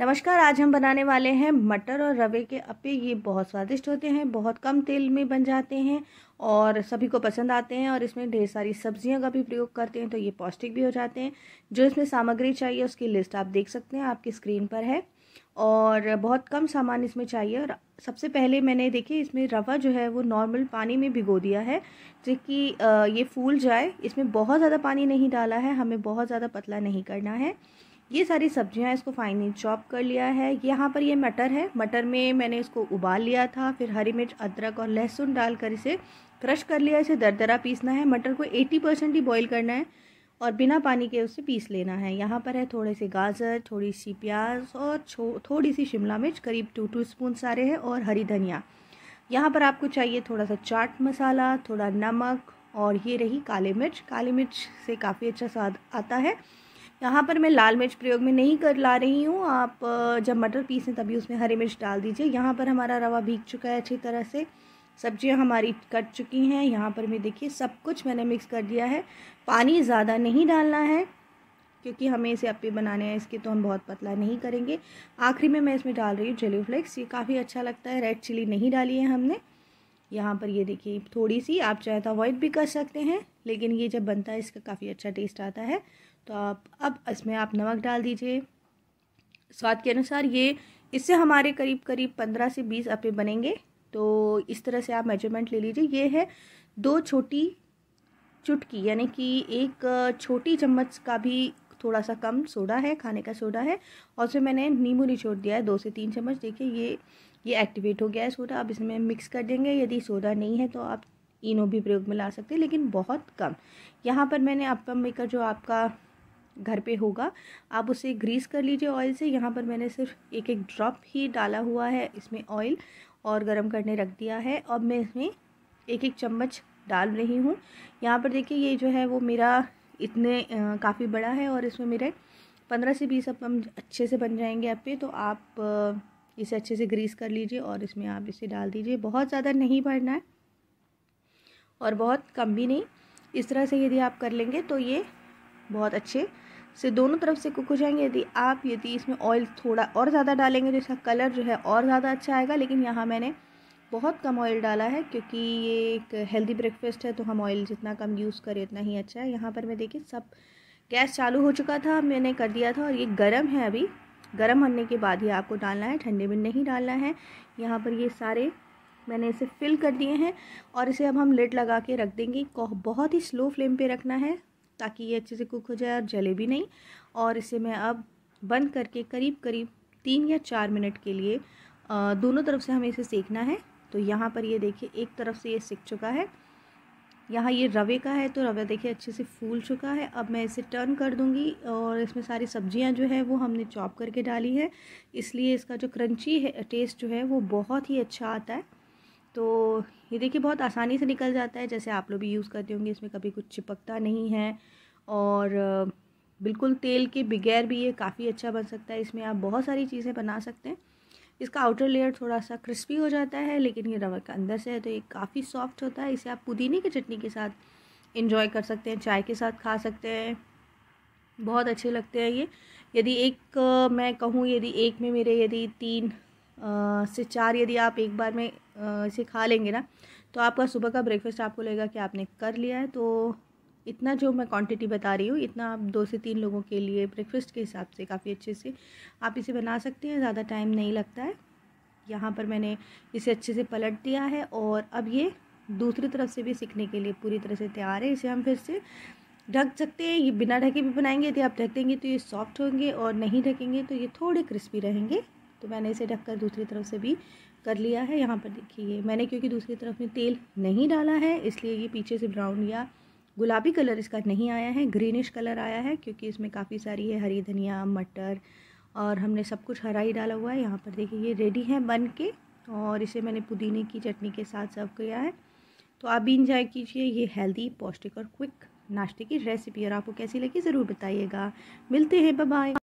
नमस्कार आज हम बनाने वाले हैं मटर और रवे के अपे ये बहुत स्वादिष्ट होते हैं बहुत कम तेल में बन जाते हैं और सभी को पसंद आते हैं और इसमें ढेर सारी सब्जियों का भी प्रयोग करते हैं तो ये पौष्टिक भी हो जाते हैं जो इसमें सामग्री चाहिए उसकी लिस्ट आप देख सकते हैं आपकी स्क्रीन पर है और बहुत कम सामान इसमें चाहिए और सबसे पहले मैंने देखिए इसमें रवा जो है वो नॉर्मल पानी में भिगो दिया है जबकि ये फूल जाए इसमें बहुत ज़्यादा पानी नहीं डाला है हमें बहुत ज़्यादा पतला नहीं करना है ये सारी सब्जियां इसको फाइनली चॉप कर लिया है यहाँ पर ये मटर है मटर में मैंने इसको उबाल लिया था फिर हरी मिर्च अदरक और लहसुन डालकर इसे क्रश कर लिया इसे दरदरा पीसना है मटर को 80 परसेंट ही बॉईल करना है और बिना पानी के उसे पीस लेना है यहाँ पर है थोड़े से गाजर थोड़ी सी प्याज और थोड़ी सी शिमला मिर्च करीब टू टू स्पून सारे हैं और हरी धनिया यहाँ पर आपको चाहिए थोड़ा सा चाट मसाला थोड़ा नमक और ये रही काली मिर्च काली मिर्च से काफ़ी अच्छा स्वाद आता है यहाँ पर मैं लाल मिर्च प्रयोग में नहीं कर ला रही हूँ आप जब मटर पीसें तभी उसमें हरी मिर्च डाल दीजिए यहाँ पर हमारा रवा भीग चुका है अच्छी तरह से सब्जियाँ हमारी कट चुकी हैं यहाँ पर मैं देखिए सब कुछ मैंने मिक्स कर दिया है पानी ज़्यादा नहीं डालना है क्योंकि हमें इसे अपे बनाने हैं इसके तो हम बहुत पतला नहीं करेंगे आखिरी में मैं इसमें डाल रही हूँ चिली फ्लेक्स ये काफ़ी अच्छा लगता है रेड चिली नहीं डाली है हमने यहाँ पर ये देखिए थोड़ी सी आप चाहे तो अवॉइड भी कर सकते हैं लेकिन ये जब बनता है इसका काफ़ी अच्छा टेस्ट आता है तो आप अब इसमें आप नमक डाल दीजिए स्वाद के अनुसार ये इससे हमारे करीब करीब पंद्रह से बीस अपे बनेंगे तो इस तरह से आप मेजरमेंट ले लीजिए ये है दो छोटी चुटकी यानी कि एक छोटी चम्मच का भी थोड़ा सा कम सोडा है खाने का सोडा है और उसमें मैंने नींबू निचोड़ दिया है दो से तीन चम्मच देखिए ये ये एक्टिवेट हो गया है सोडा अब इसमें मिक्स कर देंगे यदि सोडा नहीं है तो आप इनो भी प्रयोग में ला सकते हैं लेकिन बहुत कम यहाँ पर मैंने अपम मेकर जो आपका घर पे होगा आप उसे ग्रीस कर लीजिए ऑयल से यहाँ पर मैंने सिर्फ एक एक ड्रॉप ही डाला हुआ है इसमें ऑयल और गर्म करने रख दिया है अब मैं इसमें एक एक चम्मच डाल रही हूँ यहाँ पर देखिए ये जो है वो मेरा इतने काफ़ी बड़ा है और इसमें मेरे पंद्रह से बीस अपम अच्छे से बन जाएंगे पे तो आप इसे अच्छे से ग्रीस कर लीजिए और इसमें आप इसे डाल दीजिए बहुत ज़्यादा नहीं भरना है और बहुत कम भी नहीं इस तरह से यदि आप कर लेंगे तो ये बहुत अच्छे से दोनों तरफ से कुक हो जाएंगे यदि आप यदि इसमें ऑयल थोड़ा और ज़्यादा डालेंगे तो इसका कलर जो है और ज़्यादा अच्छा आएगा लेकिन यहाँ मैंने बहुत कम ऑयल डाला है क्योंकि ये एक हेल्दी ब्रेकफास्ट है तो हम ऑयल जितना कम यूज़ करें उतना ही अच्छा है यहाँ पर मैं देखिए सब गैस चालू हो चुका था मैंने कर दिया था और ये गर्म है अभी गर्म होने के बाद ही आपको डालना है ठंडे में नहीं डालना है यहाँ पर ये सारे मैंने इसे फिल कर दिए हैं और इसे अब हम लिड लगा के रख देंगे बहुत ही स्लो फ्लेम पे रखना है ताकि ये अच्छे से कुक हो जाए और जले भी नहीं और इसे मैं अब बंद करके करीब करीब तीन या चार मिनट के लिए दोनों तरफ से हमें इसे सेकना है तो यहाँ पर ये देखिए एक तरफ से ये सिक चुका है यहाँ ये रवे का है तो रवे देखिए अच्छे से फूल चुका है अब मैं इसे टर्न कर दूँगी और इसमें सारी सब्जियाँ जो है वो हमने चॉप करके डाली है इसलिए इसका जो क्रंची है टेस्ट जो है वो बहुत ही अच्छा आता है तो ये देखिए बहुत आसानी से निकल जाता है जैसे आप लोग भी यूज़ करते होंगे इसमें कभी कुछ चिपकता नहीं है और बिल्कुल तेल के बगैर भी ये काफ़ी अच्छा बन सकता है इसमें आप बहुत सारी चीज़ें बना सकते हैं इसका आउटर लेयर थोड़ा सा क्रिस्पी हो जाता है लेकिन ये रवर का अंदर से है तो ये काफ़ी सॉफ्ट होता है इसे आप पुदीने की चटनी के साथ इंजॉय कर सकते हैं चाय के साथ खा सकते हैं बहुत अच्छे लगते हैं ये यदि एक मैं कहूँ यदि एक में मेरे यदि तीन से चार यदि आप एक बार में इसे खा लेंगे ना तो आपका सुबह का ब्रेकफास्ट आपको लगेगा कि आपने कर लिया है तो इतना जो मैं क्वांटिटी बता रही हूँ इतना आप दो से तीन लोगों के लिए ब्रेकफास्ट के हिसाब से काफ़ी अच्छे से आप इसे बना सकते हैं ज़्यादा टाइम नहीं लगता है यहाँ पर मैंने इसे अच्छे से पलट दिया है और अब ये दूसरी तरफ से भी सीखने के लिए पूरी तरह से तैयार है इसे हम फिर से ढक सकते हैं ये बिना ढके भी बनाएंगे यदि आप ढक देंगे तो ये सॉफ्ट होंगे और नहीं ढकेंगे तो ये थोड़े क्रिस्पी रहेंगे तो मैंने इसे ढककर दूसरी तरफ से भी कर लिया है यहाँ पर देखिए मैंने क्योंकि दूसरी तरफ में तेल नहीं डाला है इसलिए ये पीछे से ब्राउन या गुलाबी कलर इसका नहीं आया है ग्रीनिश कलर आया है क्योंकि इसमें काफ़ी सारी है हरी धनिया मटर और हमने सब कुछ हरा ही डाला हुआ है यहाँ पर देखिए ये रेडी है बन के और इसे मैंने पुदीने की चटनी के साथ सर्व किया है तो आप भी इंजॉय कीजिए ये हेल्दी पौष्टिक और क्विक नाश्ते की रेसिपी और आपको कैसी लगी ज़रूर बताइएगा मिलते हैं बाय